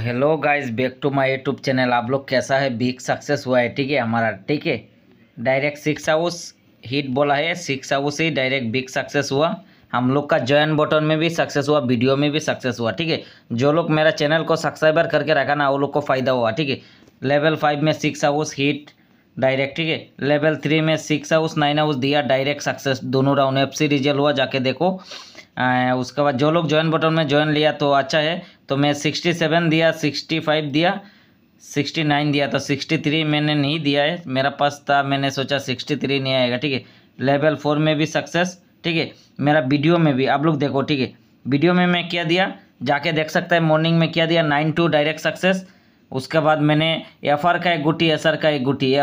hello guys back to my YouTube channel आप लोग कैसा है बिग सक्सेस हुआ है ठीक है हमारा ठीक है डायरेक्ट सिक्स हाउस हिट बोला है सिक्स हाउस ही डायरेक्ट बिग सक्सेस हुआ हम लोग का ज्वाइन बटन में भी सक्सेस हुआ वीडियो में भी सक्सेस हुआ ठीक है जो लोग मेरा चैनल को सब्सक्राइबर करके रखा ना वो लोग को फ़ायदा हुआ ठीक है लेवल फाइव में सिक्स हाउस हिट डायरेक्ट ठीक है लेवल थ्री में सिक्स हाउस नाइन हाउस दिया डायरेक्ट सक्सेस दोनों राउंड एफ सी रिजल्ट हुआ जाके देखो उसके बाद जो लोग ज्वाइन बटन में ज्वाइन लिया तो अच्छा है तो मैं सिक्सटी सेवन दिया सिक्सटी फाइव दिया सिक्सटी नाइन दिया तो सिक्सटी थ्री मैंने नहीं दिया है मेरा पास था मैंने सोचा सिक्सटी थ्री नहीं आएगा ठीक है लेवल फोर में भी सक्सेस ठीक है मेरा वीडियो में भी आप लोग देखो ठीक है वीडियो में मैं क्या दिया जाके देख सकता है मॉर्निंग में क्या दिया नाइन टू डायरेक्ट सक्सेस उसके बाद मैंने एफ का एक गुटी एस का एक गुटी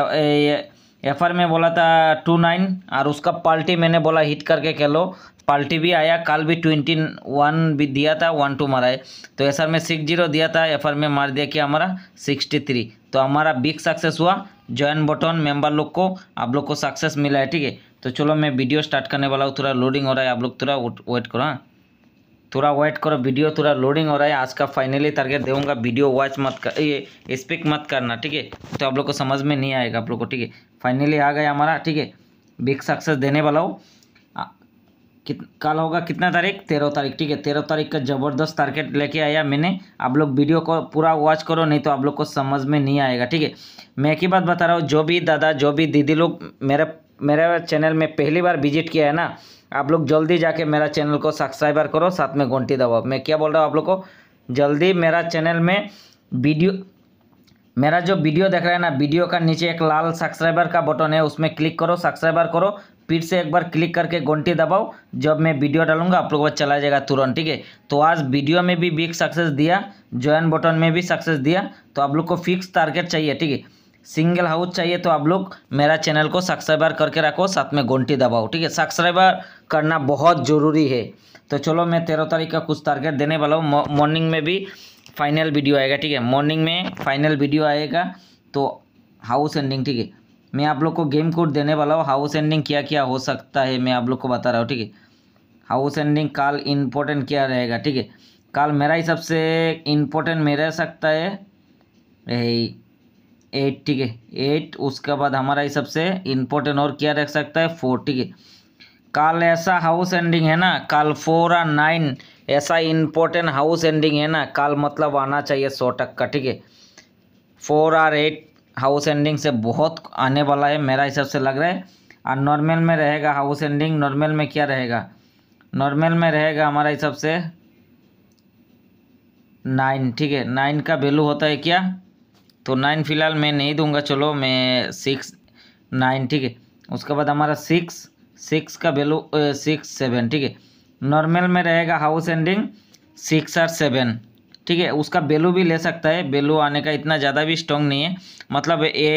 एफ में बोला था टू नाइन और उसका पाल्टी मैंने बोला हिट करके खेलो पाल्टी भी आया कल भी ट्वेंटी वन भी दिया था वन टू मारा है तो एस में सिक्स जीरो दिया था एफ में मार दिया कि हमारा सिक्सटी थ्री तो हमारा बिग सक्सेस हुआ ज्वाइन बटन मेंबर लोग को आप लोग को सक्सेस मिला है ठीक है तो चलो मैं वीडियो स्टार्ट करने वाला हूँ थोड़ा लोडिंग हो रहा है आप लोग थोड़ा वेट करो हाँ थोड़ा वेट करो वीडियो थोड़ा लोडिंग हो रहा है आज का फाइनली टारगेट देऊंगा वीडियो वॉच मत कर ये स्पीक मत करना ठीक है तो आप लोग को समझ में नहीं आएगा आप लोग को ठीक है फाइनली आ गया हमारा ठीक है बिग सक्सेस देने वाला हो कित कल होगा कितना तारीख तेरह तारीख ठीक है तेरह तारीख का ज़बरदस्त टारगेट लेके आया मैंने आप लोग वीडियो को पूरा वॉच करो नहीं तो आप लोग को समझ में नहीं आएगा ठीक है मैं एक ही बात बता रहा हूँ जो भी दादा जो भी दीदी लोग मेरे मेरे चैनल में पहली बार विजिट किया है ना आप लोग जल्दी जाके मेरा चैनल को सब्सक्राइबर करो साथ में घंटी दबाओ मैं क्या बोल रहा हूँ आप लोग को जल्दी मेरा चैनल में वीडियो मेरा जो वीडियो देख रहा है ना वीडियो का नीचे एक लाल सब्सक्राइबर का बटन है उसमें क्लिक करो सब्सक्राइबर करो फिर से एक बार क्लिक करके घंटी दबाओ जब मैं वीडियो डालूंगा आप लोग को चला जाएगा तुरंत ठीक है तो आज वीडियो में भी बिग सक्सेस दिया ज्वाइन बटन में भी सक्सेस दिया तो आप लोग को फिक्स टारगेट चाहिए ठीक है सिंगल हाउस चाहिए तो आप लोग मेरा चैनल को सब्सक्राइबर करके रखो साथ में घंटी दबाओ ठीक है सब्सक्राइबर करना बहुत ज़रूरी है तो चलो मैं तेरह तारीख का कुछ टारगेट देने वाला हूँ मॉर्निंग में भी फाइनल वीडियो आएगा ठीक है मॉर्निंग में फाइनल वीडियो आएगा तो हाउस एंडिंग ठीक है मैं आप लोग को गेम कोड देने वाला हूँ हाउस एंडिंग क्या क्या हो सकता है मैं आप लोग को बता रहा हूँ ठीक है हाउस एंडिंग कल इम्पोर्टेंट क्या रहेगा ठीक है कल मेरा ही सबसे इम्पोर्टेंट में रह सकता है यही एट ठीक है एट उसके बाद हमारा ये सबसे इम्पोर्टेंट और क्या रख सकता है फोर ठीक है कल ऐसा हाउस एंडिंग है ना कल फोर और नाइन ऐसा इम्पोर्टेंट हाउस एंडिंग है ना कल मतलब आना चाहिए सौ टक का ठीक है फोर और एट हाउस एंडिंग से बहुत आने वाला है मेरा हिसाब से लग रहा है और नॉर्मल में रहेगा हाउस एंडिंग नॉर्मल में क्या रहेगा नॉर्मल में रहेगा हमारा हिसाब से नाइन ठीक है नाइन का वैल्यू होता है क्या तो नाइन फ़िलहाल मैं नहीं दूंगा चलो मैं सिक्स नाइन ठीक है उसके बाद हमारा सिक्स सिक्स का वैल्यू सिक्स सेवन ठीक है नॉर्मल में रहेगा हाउस एंडिंग सिक्स और सेवन ठीक है उसका वैल्यू भी ले सकता है वैल्यू आने का इतना ज़्यादा भी स्ट्रॉन्ग नहीं है मतलब ए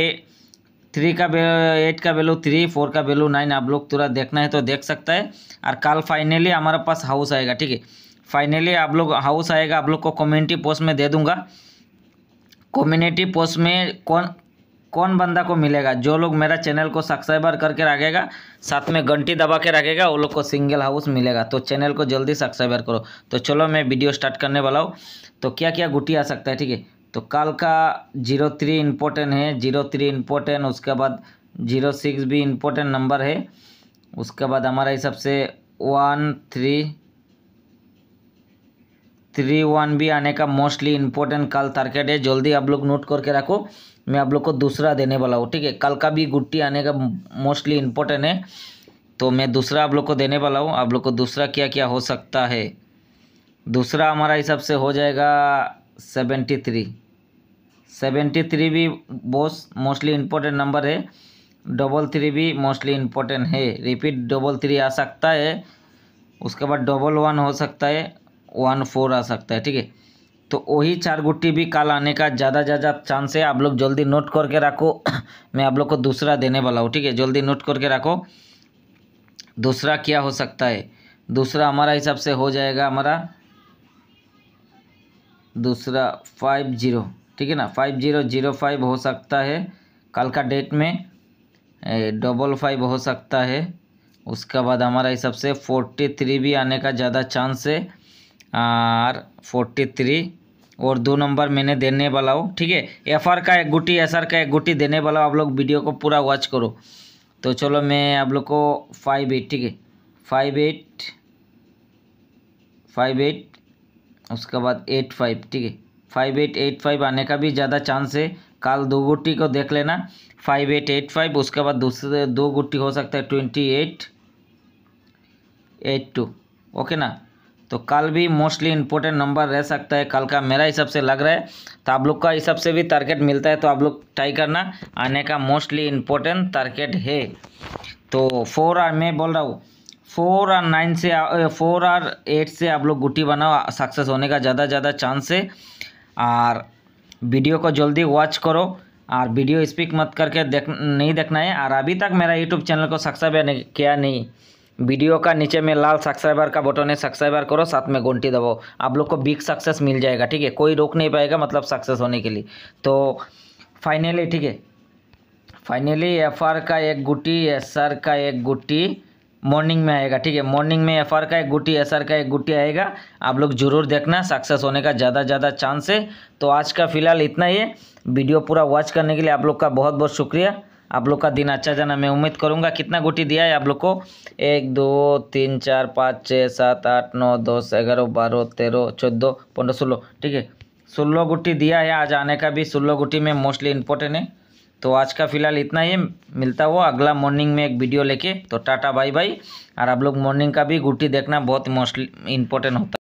थ्री का एट का वैल्यू थ्री फोर का वैल्यू नाइन आप लोग तुरंत देखना है तो देख सकता है और कल फाइनली हमारे पास हाउस आएगा ठीक है फाइनली आप लोग हाउस आएगा आप लोग को कम्युनिटी पोस्ट में दे दूंगा कम्युनिटी पोस्ट में कौन कौन बंदा को मिलेगा जो लोग मेरा चैनल को सब्सक्राइबर करके रखेगा साथ में घंटी दबा के रखेगा वो लोग को सिंगल हाउस मिलेगा तो चैनल को जल्दी सब्सक्राइबर करो तो चलो मैं वीडियो स्टार्ट करने वाला हूँ तो क्या क्या गुटी आ सकता है ठीक है तो कल का जीरो थ्री इम्पोर्टेंट है जीरो थ्री इम्पोर्टेंट उसके बाद जीरो सिक्स भी इम्पोर्टेंट नंबर है उसके बाद हमारा हिसाब से वन थ्री थ्री वन भी आने का मोस्टली इंपॉर्टेंट कल टारगेट है जल्दी आप लोग नोट करके रखो मैं आप लोग को दूसरा देने वाला हूँ ठीक है कल का भी गुट्टी आने का मोस्टली इंपॉर्टेंट है तो मैं दूसरा आप लोग को देने वाला हूँ आप लोग को दूसरा क्या क्या हो सकता है दूसरा हमारा हिसाब से हो जाएगा सेवेंटी थ्री सेवेंटी थ्री भी बहुत मोस्टली इंपॉर्टेंट नंबर है डबल थ्री भी मोस्टली इंपॉर्टेंट है रिपीट डबल थ्री आ सकता है उसके बाद डबल वन हो सकता है वन फोर आ सकता है ठीक है तो वही चार गुट्टी भी कल आने का ज़्यादा ज़्यादा चांस है आप लोग जल्दी नोट करके रखो मैं आप लोग को दूसरा देने वाला हूँ ठीक है जल्दी नोट करके रखो दूसरा क्या हो सकता है दूसरा हमारा हिसाब से हो जाएगा हमारा दूसरा फाइव जीरो ठीक है ना फाइव जीरो जीरो फाइव हो सकता है कल का डेट में डबल फाइव हो सकता है उसके बाद हमारा हिसाब से फोर्टी थ्री भी आने का ज़्यादा चांस है आर फोर्टी थ्री और दो नंबर मैंने देने वाला हूँ ठीक है एफ आर का एक गुटी एस आर का एक गुटी देने वाला हूँ आप लोग वीडियो को पूरा वॉच करो तो चलो मैं आप लोग को फाइव एट ठीक है फाइव एट फाइव एट उसके बाद एट फाइव ठीक है फाइव एट एट फाइव आने का भी ज़्यादा चांस है कल दो गुट्टी को देख लेना फाइव एट एट फाइव उसके बाद दूसरे दो गुट्टी हो सकता है twenty eight eight two okay ना तो कल भी मोस्टली इम्पोर्टेंट नंबर रह सकता है कल का मेरा हिसाब से लग रहा है तो आप लोग का हिसाब से भी टारगेट मिलता है तो आप लोग ट्राई करना आने का मोस्टली इम्पोर्टेंट टारगेट है तो फोर आर मैं बोल रहा हूँ फोर आर नाइन से फोर आर एट से आप लोग गुटी बनाओ सक्सेस होने का ज़्यादा ज़्यादा चांस है और वीडियो को जल्दी वॉच करो और वीडियो स्पीक मत करके देख नहीं देखना है और अभी तक मेरा यूट्यूब चैनल को सक्सेस नहीं किया नहीं वीडियो का नीचे में लाल सब्सक्राइबर का बटन है सब्सक्राइबर करो साथ में घंटी दबाओ आप लोग को बिग सक्सेस मिल जाएगा ठीक है कोई रोक नहीं पाएगा मतलब सक्सेस होने के लिए तो फाइनली ठीक है फाइनली एफ आर का एक गुटी एस आर का एक गुटी मॉर्निंग में आएगा ठीक है मॉर्निंग में एफ आर का एक गुटी एस आर का एक गुटी आएगा आप लोग जरूर देखना सक्सेस होने का ज़्यादा ज़्यादा चांस है तो आज का फ़िलहाल इतना ही है वीडियो पूरा वॉच करने के लिए आप लोग का बहुत बहुत शुक्रिया आप लोग का दिन अच्छा जाना मैं उम्मीद करूँगा कितना गोटी दिया है आप लोग को एक दो तीन चार पाँच छः सात आठ नौ दस ग्यारह बारह तेरह चौदह पंद्रह सोलह ठीक है सोलह गुटी दिया है आज आने का भी सोलह गुटी में मोस्टली इम्पोर्टेंट है तो आज का फ़िलहाल इतना ही मिलता हुआ अगला मॉर्निंग में एक वीडियो लेके तो टाटा बाय बाय और आप लोग मॉर्निंग का भी गुटी देखना बहुत मोस्टली इम्पोर्टेंट होता है